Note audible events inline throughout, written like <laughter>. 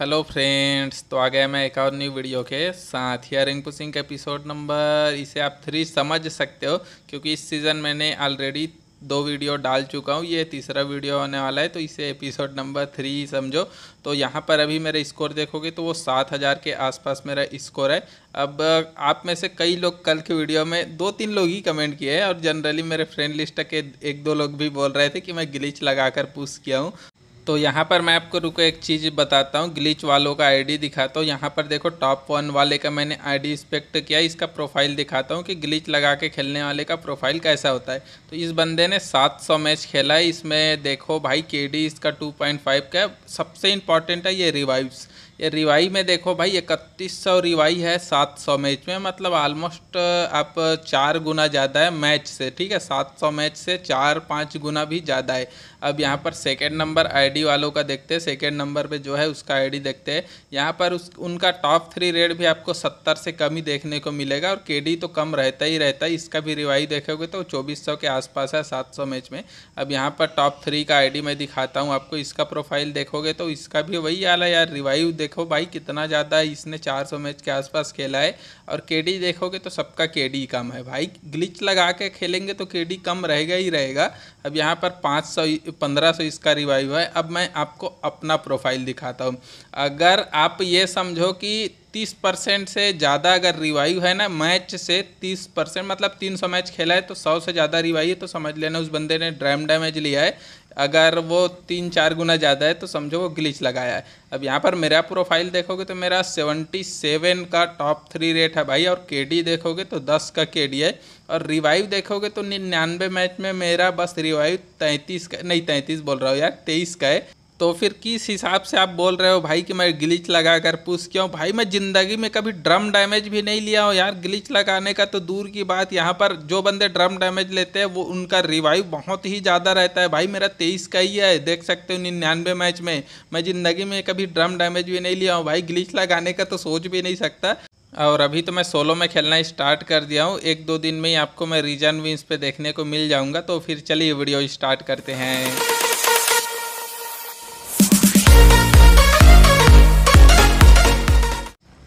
hello friends तो आ गया मैं एक और न्यू वीडियो के साथ हियरिंग पुसिंग का एपिसोड नंबर इसे आप थ्री समझ सकते हो क्योंकि इस सीज़न मैंने ऑलरेडी दो वीडियो डाल चुका हूँ ये तीसरा वीडियो होने वाला है तो इसे एपिसोड नंबर थ्री समझो तो यहाँ पर अभी मेरा स्कोर देखोगे तो वो सात हज़ार के आसपास मेरा स्कोर है अब आप में से कई लोग कल के वीडियो में दो तीन लोग ही कमेंट किए हैं और जनरली मेरे फ्रेंड लिस्ट के एक दो लोग भी बोल रहे थे कि मैं ग्लिच लगा कर पूछ किया हूँ तो यहाँ पर मैं आपको रुको एक चीज़ बताता हूँ ग्लिच वालों का आईडी दिखाता हूँ यहाँ पर देखो टॉप वन वाले का मैंने आईडी इंस्पेक्ट किया इसका प्रोफाइल दिखाता हूँ कि ग्लिच लगा के खेलने वाले का प्रोफाइल कैसा होता है तो इस बंदे ने 700 मैच खेला है इसमें देखो भाई के इसका 2.5 का सबसे इम्पॉर्टेंट है ये रिवाइव्स ये रिवाई में देखो भाई इकतीस सौ रिवाई है सात सौ मैच में मतलब ऑलमोस्ट आप चार गुना ज़्यादा है मैच से ठीक है सात सौ मैच से चार पाँच गुना भी ज़्यादा है अब यहाँ पर सेकेंड नंबर आईडी वालों का देखते हैं सेकेंड नंबर पे जो है उसका आईडी देखते हैं यहाँ पर उस उनका टॉप थ्री रेट भी आपको सत्तर से कम ही देखने को मिलेगा और के तो कम रहता ही रहता है इसका भी रिवाई देखोगे तो चौबीस के आसपास है सात मैच में अब यहाँ पर टॉप थ्री का आई मैं दिखाता हूँ आपको इसका प्रोफाइल देखोगे तो इसका भी वही आला यार रिवाइव देखो भाई कितना ज़्यादा है इसने सौ मैच के आसपास खेला है और के देखोगे तो सबका के कम है भाई ग्लिच लगा के खेलेंगे तो के कम रहेगा ही रहेगा अब यहाँ पर पाँच पंद्रह सौ इसका रिवाइव है अब मैं आपको अपना प्रोफाइल दिखाता हूँ अगर आप ये समझो कि तीस परसेंट से ज़्यादा अगर रिवाइव है ना मैच से तीस परसेंट मतलब तीन सौ मैच खेला है तो सौ से ज़्यादा रिवाइव है तो समझ लेना उस बंदे ने ड्रैम डैमेज लिया है अगर वो तीन चार गुना ज़्यादा है तो समझो वो ग्लिच लगाया है अब यहाँ पर मेरा प्रोफाइल देखोगे तो मेरा सेवेंटी सेवन का टॉप थ्री रेट है भाई और के देखोगे तो दस का के है और रिवाइव देखोगे तो निन्यानवे मैच में मेरा बस रिवाइव तैंतीस का नहीं तैंतीस बोल रहा हूँ यार तेईस का है तो फिर किस हिसाब से आप बोल रहे हो भाई कि मैं ग्लिच लगा कर पूछ किया हूँ भाई मैं ज़िंदगी में कभी ड्रम डैमेज भी नहीं लिया हूँ यार ग्लिच लगाने का तो दूर की बात यहाँ पर जो बंदे ड्रम डैमेज लेते हैं वो उनका रिवाइव बहुत ही ज़्यादा रहता है भाई मेरा तेईस का ही है देख सकते हो निन्यानवे मैच में मैं ज़िंदगी में कभी ड्रम डैमेज भी नहीं लिया हूँ भाई ग्लिच लगाने का तो सोच भी नहीं सकता और अभी तो मैं सोलो में खेलना स्टार्ट कर दिया हूँ एक दो दिन में ही आपको मैं रीजन विंस पे देखने को मिल जाऊँगा तो फिर चलिए वीडियो स्टार्ट करते हैं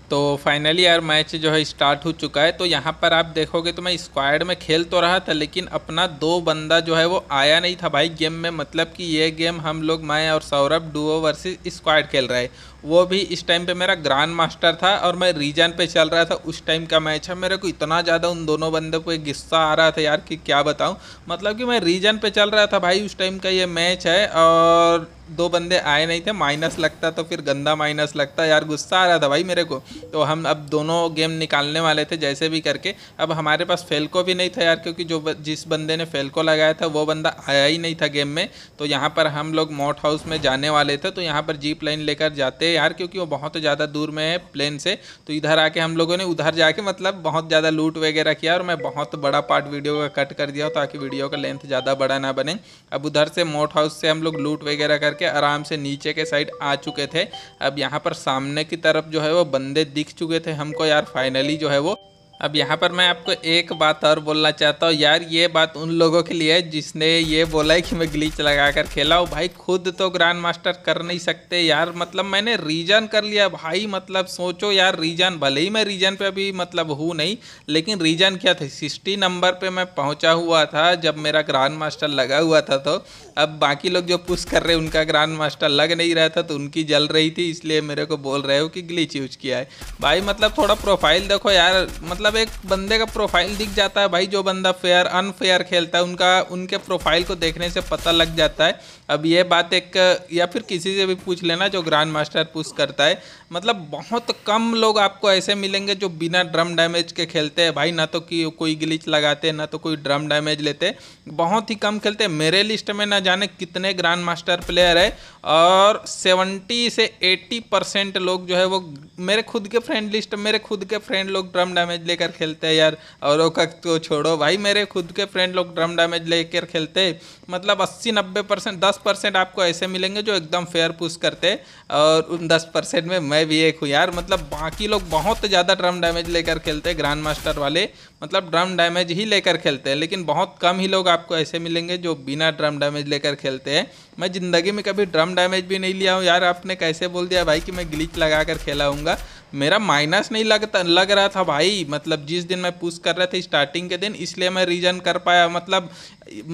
तो फाइनली यार मैच जो है स्टार्ट हो चुका है तो यहाँ पर आप देखोगे तो मैं स्क्वाड में खेल तो रहा था लेकिन अपना दो बंदा जो है वो आया नहीं था भाई गेम में मतलब कि ये गेम हम लोग मैं और सौरभ डुओ वर्सेस स्क्वाड खेल रहे हैं वो भी इस टाइम पे मेरा ग्रांड मास्टर था और मैं रीजन पे चल रहा था उस टाइम का मैच है मेरे को इतना ज़्यादा उन दोनों बंदों एक गुस्सा आ रहा था यार कि क्या बताऊँ मतलब कि मैं रीजन पे चल रहा था भाई उस टाइम का ये मैच है और दो बंदे आए नहीं थे माइनस लगता तो फिर गंदा माइनस लगता यार गुस्सा आ रहा था भाई मेरे को तो हम अब दोनों गेम निकालने वाले थे जैसे भी करके अब हमारे पास फेलको भी नहीं था यार क्योंकि जो जिस बंदे ने फेलको लगाया था वो बंदा आया ही नहीं था गेम में तो यहाँ पर हम लोग मॉट हाउस में जाने वाले थे तो यहाँ पर जीप लाइन लेकर जाते है यार क्योंकि वो बहुत ज़्यादा दूर में है प्लेन से तो इधर आके हम लोगों ने उधर जाके मतलब बहुत ज़्यादा लूट वगैरह किया और मैं बहुत बड़ा पार्ट वीडियो का कट कर दिया ताकि वीडियो का लेंथ ज़्यादा बड़ा ना बने अब उधर से मोट हाउस से हम लोग लूट वगैरह करके आराम से नीचे के साइड आ चुके थे अब यहाँ पर सामने की तरफ जो है वो बंदे दिख चुके थे हमको यार फाइनली जो है वो अब यहाँ पर मैं आपको एक बात और बोलना चाहता हूँ यार ये बात उन लोगों के लिए है जिसने ये बोला है कि मैं ग्लीच लगा कर खेला हूँ भाई खुद तो ग्रैंड मास्टर कर नहीं सकते यार मतलब मैंने रीजन कर लिया भाई मतलब सोचो यार रीजन भले ही मैं रीजन पे अभी मतलब हूँ नहीं लेकिन रीजन क्या था सिक्सटी नंबर पर मैं पहुँचा हुआ था जब मेरा ग्रांड मास्टर लगा हुआ था तो अब बाकी लोग जो पुश कर रहे उनका ग्रांड मास्टर लग नहीं रहा था तो उनकी जल रही थी इसलिए मेरे को बोल रहे हो कि ग्लीच यूज किया है भाई मतलब थोड़ा प्रोफाइल देखो यार मतलब मतलब एक बंदे का प्रोफाइल दिख जाता है भाई जो बंदा फेयर अनफेयर खेलता है उनका उनके प्रोफाइल को देखने से पता लग जाता है अब ये बात एक या फिर किसी से भी पूछ लेना जो ग्रांड मास्टर पुश करता है मतलब बहुत कम लोग आपको ऐसे मिलेंगे जो बिना ड्रम डैमेज के खेलते हैं भाई ना तो कि कोई ग्लिच लगाते ना तो कोई ड्रम डैमेज लेते बहुत ही कम खेलते मेरे लिस्ट में ना जाने कितने ग्रांड मास्टर प्लेयर है और सेवेंटी से एट्टी परसेंट लोग जो है वो मेरे खुद के फ्रेंड लिस्ट मेरे खुद के फ्रेंड लोग ड्रम डैमेज ले लेकर खेलते हैं यार और तो छोड़ो भाई मेरे खुद के फ्रेंड लोग ड्रम डैमेज लेकर खेलते मतलब अस्सी नब्बे परसेंट दस परसेंट आपको ऐसे मिलेंगे जो एकदम फेयर पुश करते और उन दस परसेंट में मैं भी एक हूँ यार मतलब बाकी लोग बहुत ज़्यादा ड्रम डैमेज लेकर खेलते ग्रांड मास्टर वाले मतलब ड्रम डैमेज ही लेकर खेलते हैं लेकिन बहुत कम ही लोग आपको ऐसे मिलेंगे जो बिना ड्रम डैमेज लेकर खेलते हैं मैं ज़िंदगी में कभी ड्रम डैमेज भी नहीं लिया हूँ यार आपने कैसे बोल दिया भाई कि मैं ग्लिच लगा कर खेला हूँगा मेरा माइनस नहीं लगता लग रहा था भाई मतलब जिस दिन मैं पुश कर रहा था स्टार्टिंग के दिन इसलिए मैं रीजन कर पाया मतलब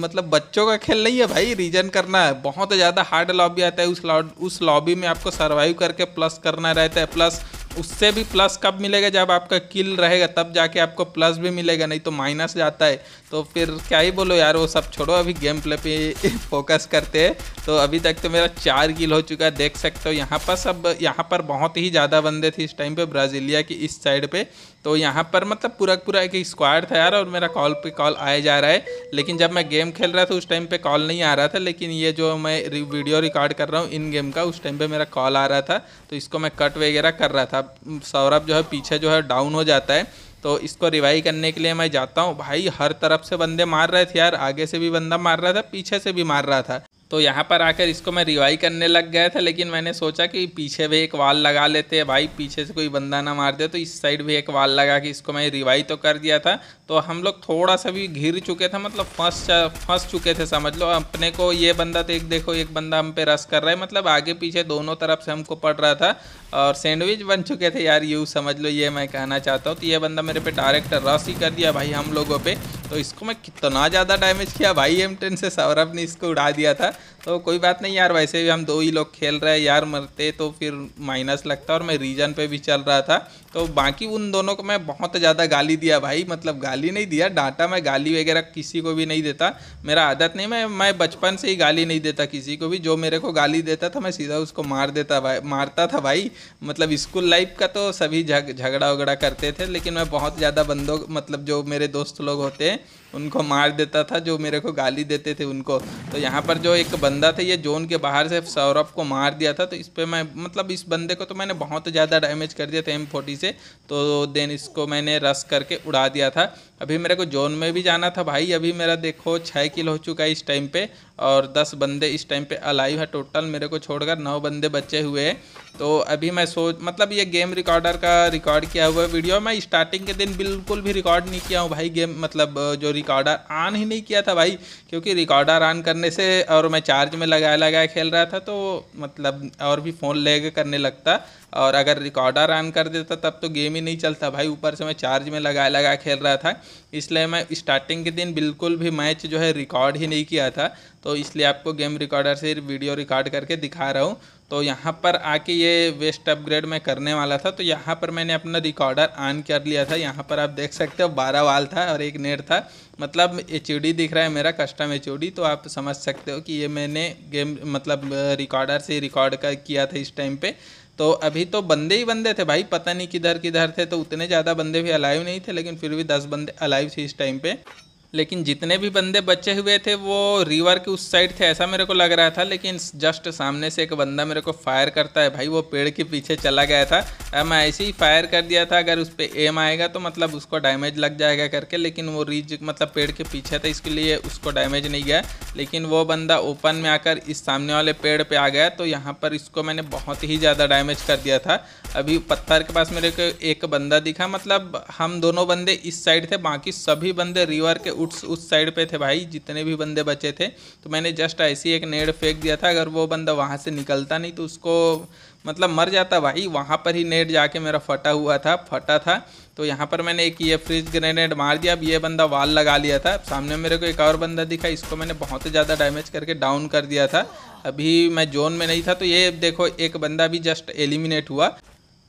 मतलब बच्चों का खेल नहीं है भाई रीजन करना है बहुत ज़्यादा हार्ड लॉबी आता है उस लॉबी उस लॉबी में आपको सर्वाइव करके प्लस करना रहता है प्लस उससे भी प्लस कब मिलेगा जब आपका किल रहेगा तब जाके आपको प्लस भी मिलेगा नहीं तो माइनस जाता है तो फिर क्या ही बोलो यार वो सब छोड़ो अभी गेम प्ले पे फोकस <laughs> करते हैं तो अभी तक तो मेरा चार किल हो चुका है देख सकते हो यहाँ पर सब यहाँ पर बहुत ही ज़्यादा बंदे थे इस टाइम पे ब्राज़ीलिया की इस साइड पे तो यहाँ पर मतलब पूरा पूरा एक स्क्वाड था यार और मेरा कॉल पे कॉल आया जा रहा है लेकिन जब मैं गेम खेल रहा था उस टाइम पे कॉल नहीं आ रहा था लेकिन ये जो मैं वीडियो रिकॉर्ड कर रहा हूँ इन गेम का उस टाइम पे मेरा कॉल आ रहा था तो इसको मैं कट वगैरह कर रहा था सौरभ जो है पीछे जो है डाउन हो जाता है तो इसको रिवाइव करने के लिए मैं जाता हूँ भाई हर तरफ से बंदे मार रहे थे यार आगे से भी बंदा मार रहा था पीछे से भी मार रहा था तो यहाँ पर आकर इसको मैं रिवाई करने लग गया था लेकिन मैंने सोचा कि पीछे भी एक वाल लगा लेते हैं भाई पीछे से कोई बंदा ना मार दे तो इस साइड भी एक वाल लगा के इसको मैं रिवाई तो कर दिया था तो हम लोग थोड़ा सा भी घिर चुके थे मतलब फंस फंस चुके थे समझ लो अपने को ये बंदा तो एक देखो एक बंदा हम पे रस कर रहा है मतलब आगे पीछे दोनों तरफ से हमको पड़ रहा था और सैंडविच बन चुके थे यार यूँ समझ लो ये मैं कहना चाहता हूँ तो ये बंदा मेरे पे डायरेक्ट रस ही कर दिया भाई हम लोगों पर तो इसको मैं कितना ज़्यादा डैमेज किया भाई एम टेन से सौरभ ने इसको उड़ा दिया था तो कोई बात नहीं यार वैसे भी हम दो ही लोग खेल रहे हैं यार मरते तो फिर माइनस लगता और मैं रीजन पे भी चल रहा था तो बाकी उन दोनों को मैं बहुत ज़्यादा गाली दिया भाई मतलब गाली नहीं दिया डाटा मैं गाली वगैरह किसी को भी नहीं देता मेरा आदत नहीं मैं मैं बचपन से ही गाली नहीं देता किसी को भी जो मेरे को गाली देता था मैं सीधा उसको मार देता भाई मारता था भाई मतलब स्कूल लाइफ का तो सभी झगड़ा वगड़ा करते थे लेकिन मैं बहुत ज़्यादा बंदों मतलब जो मेरे दोस्त लोग होते हैं उनको मार देता था जो मेरे को गाली देते थे उनको तो यहाँ पर जो एक बंद बंदा था ये जोन के बाहर से सौरभ को मार दिया था तो इस पर मैं मतलब इस बंदे को तो मैंने बहुत ज़्यादा डैमेज कर दिया था एम फोर्टी से तो देन इसको मैंने रस करके उड़ा दिया था अभी मेरे को जोन में भी जाना था भाई अभी मेरा देखो छः किल हो चुका है इस टाइम पे और दस बंदे इस टाइम पे अलाइव है टोटल मेरे को छोड़कर नौ बंदे बचे हुए हैं तो अभी मैं सोच मतलब ये गेम रिकॉर्डर का रिकॉर्ड किया हुआ वीडियो मैं स्टार्टिंग के दिन बिल्कुल भी रिकॉर्ड नहीं किया हूँ भाई गेम मतलब जो रिकॉर्डर ऑन ही नहीं किया था भाई क्योंकि रिकॉर्डर ऑन करने से और मैं चार्ज में लगाया लगाया खेल रहा था तो मतलब और भी फ़ोन लेग करने लगता और अगर रिकॉर्डर ऑन कर देता तब तो गेम ही नहीं चलता भाई ऊपर से मैं चार्ज में लगा लगा खेल रहा था इसलिए मैं स्टार्टिंग के दिन बिल्कुल भी मैच जो है रिकॉर्ड ही नहीं किया था तो इसलिए आपको गेम रिकॉर्डर से वीडियो रिकॉर्ड करके दिखा रहा हूँ तो यहाँ पर आके ये वेस्ट अपग्रेड मैं करने वाला था तो यहाँ पर मैंने अपना रिकॉर्डर ऑन कर लिया था यहाँ पर आप देख सकते हो बारह वाल था और एक नेट था मतलब एच दिख रहा है मेरा कस्टम एच तो आप समझ सकते हो कि ये मैंने गेम मतलब रिकॉर्डर से रिकॉर्ड किया था इस टाइम पे तो अभी तो बंदे ही बंदे थे भाई पता नहीं किधर किधर थे तो उतने ज़्यादा बंदे भी अलाइव नहीं थे लेकिन फिर भी दस बंदे अलाइव थे इस टाइम पे लेकिन जितने भी बंदे बचे हुए थे वो रिवर के उस साइड थे ऐसा मेरे को लग रहा था लेकिन जस्ट सामने से एक बंदा मेरे को फायर करता है भाई वो पेड़ के पीछे चला गया था मैं ऐसे ही फायर कर दिया था अगर उस पर एम आएगा तो मतलब उसको डैमेज लग जाएगा करके लेकिन वो रीज मतलब पेड़ के पीछे था इसके लिए उसको डैमेज नहीं गया लेकिन वो बंदा ओपन में आकर इस सामने वाले पेड़ पर पे आ गया तो यहाँ पर इसको मैंने बहुत ही ज़्यादा डैमेज कर दिया था अभी पत्थर के पास मेरे को एक बंदा दिखा मतलब हम दोनों बंदे इस साइड थे बाकी सभी बंदे रिवर के उस उस साइड पे थे भाई जितने भी बंदे बचे थे तो मैंने जस्ट ऐसी एक नेड़ फेंक दिया था अगर वो बंदा वहाँ से निकलता नहीं तो उसको मतलब मर जाता भाई वहाँ पर ही नेट जाके मेरा फटा हुआ था फटा था तो यहाँ पर मैंने एक ये फ्रिज ग्रेनेड मार दिया अब ये बंदा वाल लगा लिया था सामने मेरे को एक और बंदा दिखा इसको मैंने बहुत ज़्यादा डैमेज करके डाउन कर दिया था अभी मैं जोन में नहीं था तो ये देखो एक बंदा भी जस्ट एलिमिनेट हुआ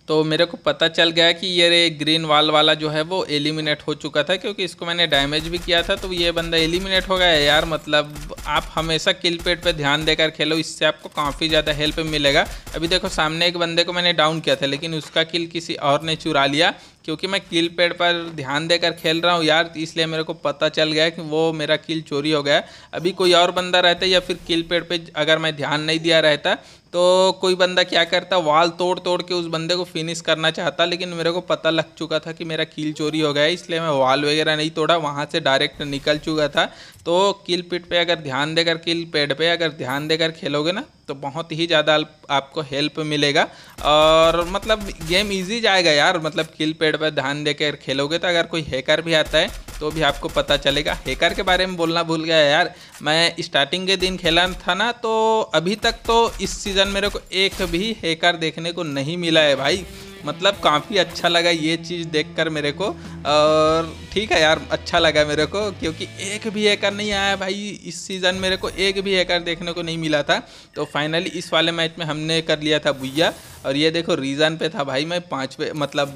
तो मेरे को पता चल गया कि ये रे ग्रीन वाल वाला जो है वो एलिमिनेट हो चुका था क्योंकि इसको मैंने डैमेज भी किया था तो ये बंदा एलिमिनेट हो गया यार मतलब आप हमेशा किल पेड़ पे ध्यान देकर खेलो इससे आपको काफ़ी ज़्यादा हेल्प मिलेगा अभी देखो सामने एक बंदे को मैंने डाउन किया था लेकिन उसका किल किसी और ने चुरा लिया क्योंकि मैं किल पेड पर ध्यान देकर खेल रहा हूँ यार तो इसलिए मेरे को पता चल गया कि वो मेरा किल चोरी हो गया अभी कोई और बंदा रहता या फिर किल पेड पे अगर मैं ध्यान नहीं दिया रहता तो कोई बंदा क्या करता वाल तोड़ तोड़ के उस बंदे को फिनिश करना चाहता लेकिन मेरे को पता लग चुका था कि मेरा कील चोरी हो गया इसलिए मैं वाल वगैरह नहीं तोड़ा वहाँ से डायरेक्ट निकल चुका था तो किल पिट पे अगर ध्यान देकर किल पेड पे अगर ध्यान देकर खेलोगे ना तो बहुत ही ज़्यादा आपको हेल्प मिलेगा और मतलब गेम ईजी जाएगा यार मतलब किल पेड पर ध्यान देकर खेलोगे तो अगर कोई हैकर भी आता है तो भी आपको पता चलेगा हैकर के बारे में बोलना भूल गया यार मैं स्टार्टिंग के दिन खेला था ना तो अभी तक तो इस सीज़न मेरे को एक भी हैकर देखने को नहीं मिला है भाई मतलब काफ़ी अच्छा लगा ये चीज़ देखकर मेरे को और ठीक है यार अच्छा लगा मेरे को क्योंकि एक भी हैकर नहीं आया भाई इस सीज़न मेरे को एक भी हैकर देखने को नहीं मिला था तो फाइनली इस वाले मैच में हमने कर लिया था भुया और ये देखो रीजन पे था भाई मैं पाँच पे मतलब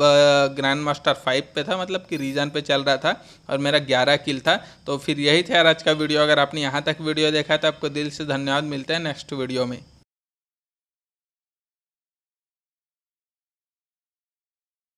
ग्रैंड मास्टर फाइव पे था मतलब कि रीजन पे चल रहा था और मेरा ग्यारह किल था तो फिर यही था यार आज का वीडियो अगर आपने यहाँ तक वीडियो देखा तो आपको दिल से धन्यवाद मिलते हैं नेक्स्ट वीडियो में